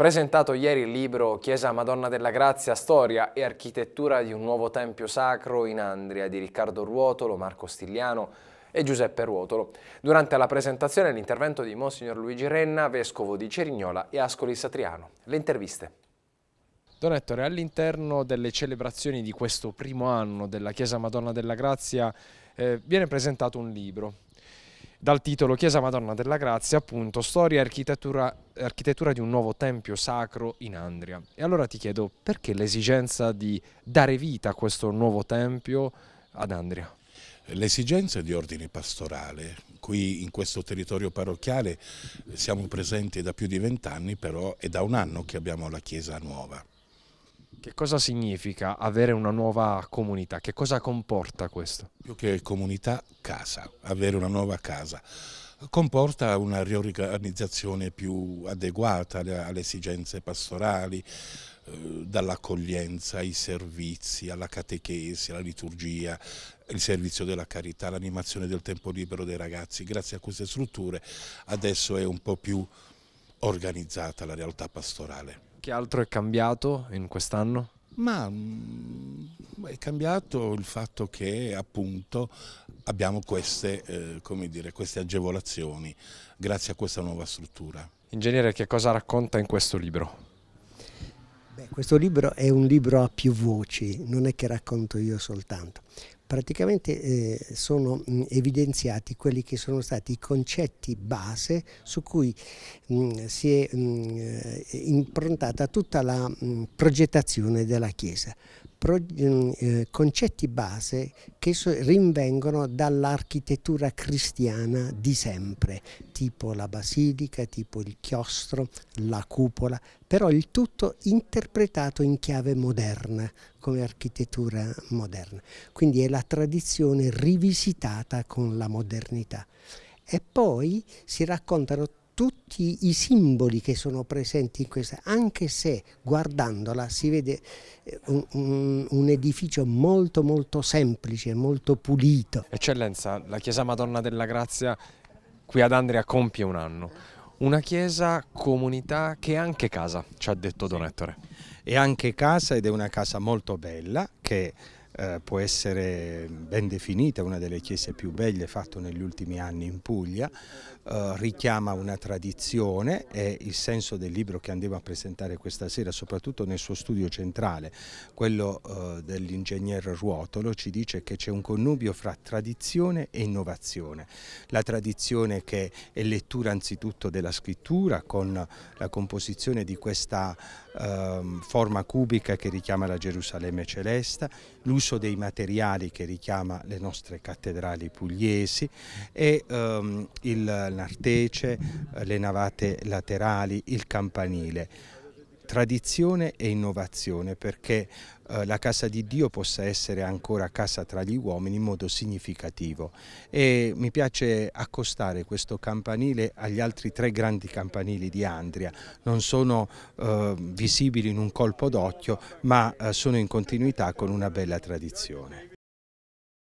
Presentato ieri il libro Chiesa Madonna della Grazia, storia e architettura di un nuovo tempio sacro in Andria di Riccardo Ruotolo, Marco Stigliano e Giuseppe Ruotolo. Durante la presentazione l'intervento di Monsignor Luigi Renna, vescovo di Cerignola e Ascoli Satriano. Le interviste. Don Ettore, all'interno delle celebrazioni di questo primo anno della Chiesa Madonna della Grazia eh, viene presentato un libro, dal titolo Chiesa Madonna della Grazia, appunto, storia e architettura, architettura di un nuovo tempio sacro in Andria. E allora ti chiedo perché l'esigenza di dare vita a questo nuovo tempio ad Andria? L'esigenza di ordine pastorale, qui in questo territorio parrocchiale siamo presenti da più di vent'anni però è da un anno che abbiamo la chiesa nuova. Che cosa significa avere una nuova comunità? Che cosa comporta questo? Più che comunità, casa, avere una nuova casa. Comporta una riorganizzazione più adeguata alle esigenze pastorali, eh, dall'accoglienza ai servizi, alla catechesi, alla liturgia, il servizio della carità, l'animazione del tempo libero dei ragazzi. Grazie a queste strutture adesso è un po' più organizzata la realtà pastorale. Che altro è cambiato in quest'anno? Ma mh, mm, è cambiato il fatto che appunto abbiamo queste, eh, dire, queste agevolazioni grazie a questa nuova struttura. Ingegnere, che cosa racconta in questo libro? Beh, questo libro è un libro a più voci, non è che racconto io soltanto praticamente eh, sono mh, mm, evidenziati quelli che sono stati i concetti base su cui mh, mm, si è mh, mm, eh, improntata tutta la progettazione della Chiesa. Pro, eh, concetti base che so, rinvengono dall'architettura cristiana di sempre, tipo la basilica, tipo il chiostro, la cupola, però il tutto interpretato in chiave moderna, come architettura moderna. Quindi è la tradizione rivisitata con la modernità. E poi si raccontano tutti i simboli che sono presenti in questa, anche se guardandola si vede eh, un, un, un, edificio molto molto semplice, molto pulito. Eccellenza, la chiesa Madonna della Grazia qui ad Andria compie un anno. Una chiesa, comunità che è anche casa, ci ha detto Don Ettore. È anche casa ed è una casa molto bella che eh, può essere ben definita una delle chiese più belle fatte negli ultimi anni in Puglia, eh, richiama una tradizione e il senso del libro che andiamo a presentare questa sera, soprattutto nel suo studio centrale, quello eh, dell'ingegnere Ruotolo, ci dice che c'è un connubio fra tradizione e innovazione. La tradizione che è lettura anzitutto della scrittura con la composizione di questa Ehm, forma cubica che richiama la Gerusalemme celeste, l'uso dei materiali che richiama le nostre cattedrali pugliesi e um, il nartece, le navate laterali, il campanile tradizione e innovazione perché eh, la casa di Dio possa essere ancora casa tra gli uomini in modo significativo e mi piace accostare questo campanile agli altri tre grandi campanili di Andria, non sono eh, visibili in un colpo d'occhio ma eh, sono in continuità con una bella tradizione.